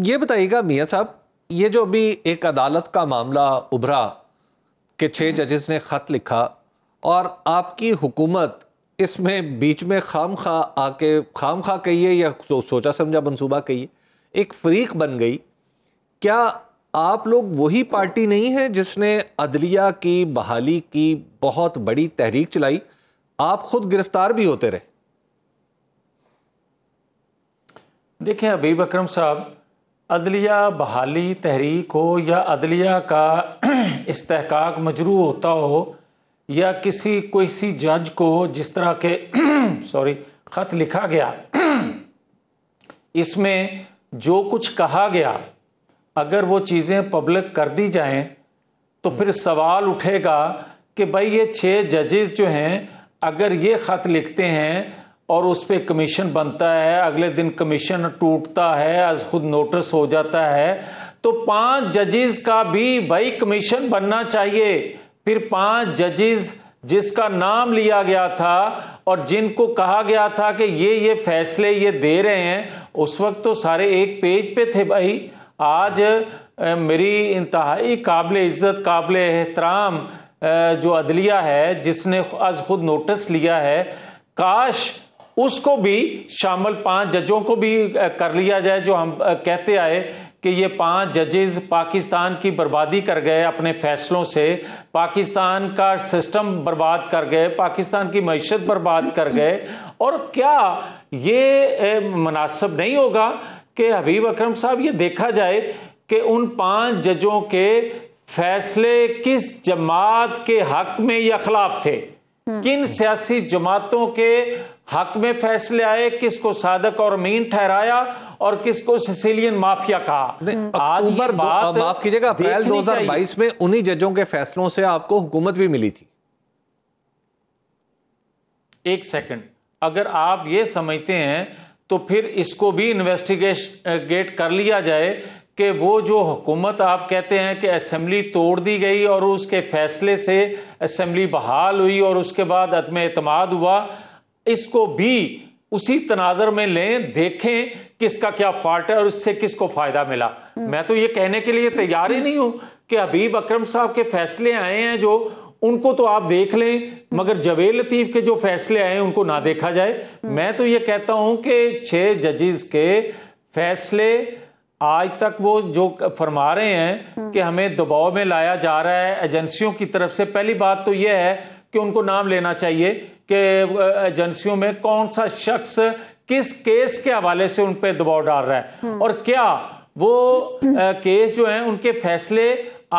ये बताइएगा मियाँ साहब ये जो अभी एक अदालत का मामला उभरा कि छः हम्म। जजेस ने ख़त लिखा और आपकी हुकूमत इसमें बीच में खाम खा आके खाम खा कहिए या सो, सोचा समझा मंसूबा कहिए एक फरीक बन गई क्या आप लोग वही पार्टी नहीं है जिसने अदलिया की बहाली की बहुत बड़ी तहरीक चलाई आप खुद गिरफ्तार भी होते रहे देखिए अबीब अक्रम साहब अदलिया बहाली तहरीक हो या अदलिया का इसतहकाक मजरू होता हो या किसी किसी जज को जिस तरह के सॉरी ख़त लिखा गया इसमें जो कुछ कहा गया अगर वो चीज़ें पब्लिक कर दी जाएं तो फिर सवाल उठेगा कि भाई ये छः जजेस जो हैं अगर ये ख़त लिखते हैं और उस पर कमीशन बनता है अगले दिन कमीशन टूटता है आज खुद नोटिस हो जाता है तो पांच जजेस का भी भाई कमीशन बनना चाहिए फिर पांच जजेस जिसका नाम लिया गया था और जिनको कहा गया था कि ये ये फैसले ये दे रहे हैं उस वक्त तो सारे एक पेज पे थे भाई आज मेरी इंतहाई काबिल इज़्ज़त काबिल एहतराम जो अदलिया है जिसने आज खुद नोटिस लिया है काश उसको भी शामिल पांच जजों को भी कर लिया जाए जो हम कहते आए कि ये पांच जजेस पाकिस्तान की बर्बादी कर गए अपने फैसलों से पाकिस्तान का सिस्टम बर्बाद कर गए पाकिस्तान की मीशत बर्बाद कर गए और क्या ये मुनासब नहीं होगा कि हबीब अकरम साहब ये देखा जाए कि उन पांच जजों के फैसले किस जमात के हक में या खिलाफ थे हम्म। किन सियासी जमातों के हक में फैसले आए किसको साधक और मीन ठहराया और किसको सिसिलियन माफिया कहा अक्टूबर माफ कीजिएगा अप्रैल 2022 में उन्हीं जजों के फैसलों से आपको हुकूमत भी मिली थी एक सेकंड अगर आप ये समझते हैं तो फिर इसको भी इन्वेस्टिगेट कर लिया जाए कि वो जो हुकूमत आप कहते हैं कि असम्बली तोड़ दी गई और उसके फैसले से असम्बली बहाल हुई और उसके बाद अदम अतमाद हुआ इसको भी उसी तनाजर में लें देखें किसका क्या फॉल्ट है और इससे किसको फायदा मिला हम्म। मैं तो ये कहने के लिए तैयार ही नहीं हूं कि हबीब अकरम साहब के फैसले आए हैं जो उनको तो आप देख लें मगर जवेल लतीफ के जो फैसले आए उनको ना देखा जाए हम्म। मैं तो ये कहता हूं कि छह जजेस के फैसले आज तक वो जो फरमा रहे हैं हम्म। कि हमें दबाव में लाया जा रहा है एजेंसियों की तरफ से पहली बात तो यह है कि उनको नाम लेना चाहिए कि एजेंसियों में कौन सा शख्स किस केस के हवाले से उन पर दबाव डाल रहा है हम्म। और क्या वो केस जो है उनके फैसले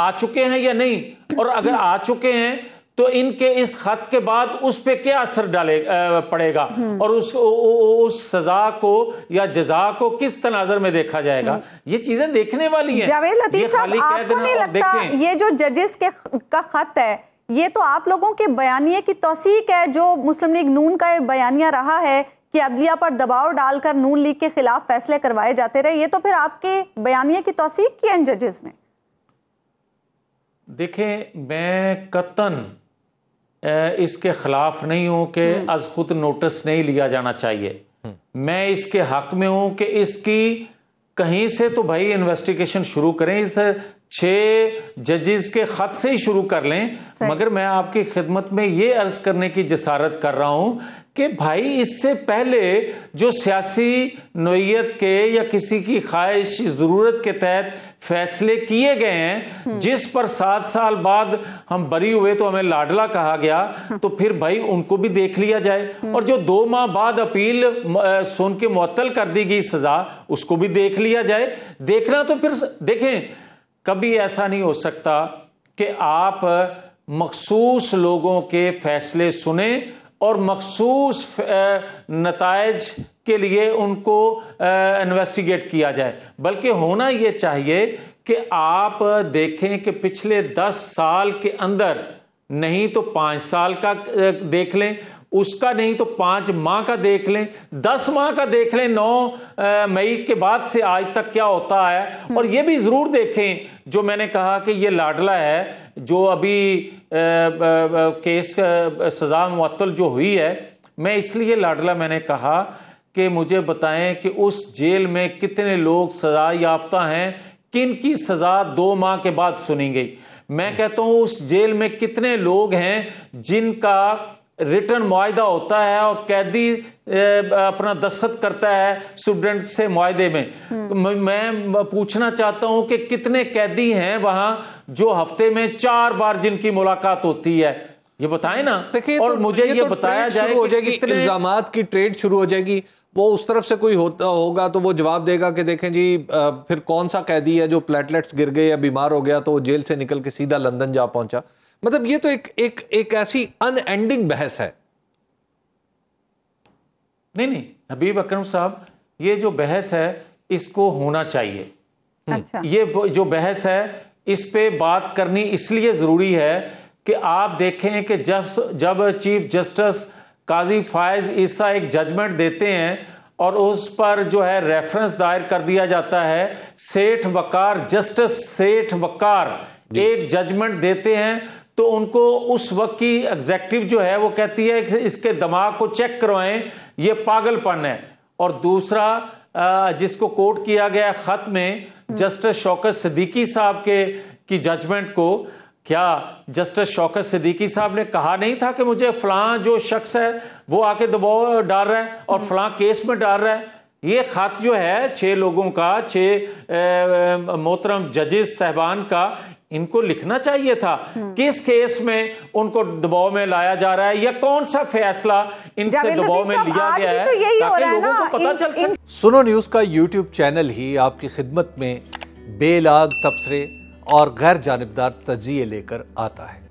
आ चुके हैं या नहीं और अगर आ चुके हैं तो इनके इस खत के बाद उस पर क्या असर डाले पड़ेगा हम्म। और उस उ, उ, उस सजा को या जजा को किस तनाजर में देखा जाएगा हम्म। ये चीजें देखने वाली हैं जावेद लतीफ साहब आपको नहीं लगता ये जो जजेस के का खत है ये तो आप लोगों के बयानिए की तोसीक है जो मुस्लिम लीग नून का बयानिया रहा है कि अदलिया पर दबाव डालकर नून लीग के खिलाफ फैसले करवाए जाते रहे ये तो फिर आपके बयानिए की तोसीक की जजेस ने देखे मैं कतन इसके खिलाफ नहीं हूं कि अज हम्म। खुद नोटिस नहीं लिया जाना चाहिए हम्म। मैं इसके हक में हूं कि इसकी कहीं से तो भाई इन्वेस्टिगेशन शुरू करें इस छह जजेस के ख़त से ही शुरू कर लें मगर मैं आपकी खिदमत में ये अर्ज करने की जसारत कर रहा हूं कि भाई इससे पहले जो सियासी नोयत के या किसी की ख्वाहिश ज़रूरत के तहत फैसले किए गए हैं हम्म। जिस पर सात साल बाद हम बरी हुए तो हमें लाडला कहा गया हम्म। तो फिर भाई उनको भी देख लिया जाए हम्म। और जो दो माह बाद अपील सुन के मअतल कर दी गई सज़ा उसको भी देख लिया जाए देखना तो फिर देखें कभी ऐसा नहीं हो सकता कि आप मखसूस लोगों के फैसले सुने और मखसूस नतज के लिए उनको इन्वेस्टिगेट किया जाए बल्कि होना ये चाहिए कि आप देखें कि पिछले दस साल के अंदर नहीं तो पाँच साल का देख लें उसका नहीं तो पांच माह का देख लें दस माह का देख लें नौ मई के बाद से आज तक क्या होता है हम्म। और ये भी ज़रूर देखें जो मैंने कहा कि ये लाडला है जो अभी आ, आ, केस सज़ा मुअत्तल जो हुई है मैं इसलिए लाडला मैंने कहा कि मुझे बताएं कि उस जेल में कितने लोग सज़ा याफ्ता हैं किन की सज़ा दो माह के बाद सुनी गई मैं कहता हूं उस जेल में कितने लोग हैं जिनका रिटर्न माहदा होता है और कैदी अपना दस्तखत करता है स्टूडेंट से माहदे में हम्म। मैं पूछना चाहता हूं कि कितने कैदी हैं वहां जो हफ्ते में चार बार जिनकी मुलाकात होती है ये बताएं ना देखिए और तो, मुझे ये, ये तो बताया जाए हो जाएगी इल्जाम की ट्रेड शुरू हो जाएगी वो उस तरफ से कोई होता होगा तो वो जवाब देगा कि देखें जी आ, फिर कौन सा कैदी है जो प्लेटलेट्स गिर गए या बीमार हो गया तो वो जेल से निकल के सीधा लंदन जा पहुंचा मतलब ये तो एक एक एक ऐसी अनएंडिंग बहस है नहीं नहीं हबीब अकरम साहब ये जो बहस है इसको होना चाहिए हम्म। अच्छा। ये जो बहस है इस पे बात करनी इसलिए ज़रूरी है कि आप देखें कि जब जब चीफ जस्टिस काजी फायज ईसा एक जजमेंट देते हैं और उस पर जो है रेफरेंस दायर कर दिया जाता है सेठ वकार जस्टिस सेठ वकार एक जजमेंट देते हैं तो उनको उस वक्त की एग्जेक्टिव जो है वो कहती है कि इसके दिमाग को चेक करवाएं ये पागलपन है और दूसरा जिसको कोर्ट किया गया ख़त में जस्टिस शौकत सिद्दीकी साहब के की जजमेंट को क्या जस्टिस शौकत सिद्दीकी साहब ने कहा नहीं था कि मुझे फलां जो शख्स है वो आके दबाव डाल रहा है और हम्म। फलां केस में डाल रहा है ये खत जो है छह लोगों का छह मोहतरम जजेस साहबान का इनको लिखना चाहिए था हम्म। किस केस में उनको दबाव में लाया जा रहा है या कौन सा फैसला इनसे दबाव में लिया गया है तो यही हो रहा है ना पता इन, चल इन... सुनो न्यूज का यूट्यूब चैनल ही आपकी खिदमत में बेलाग तबसरे और गैर जानबदार तजिए लेकर आता है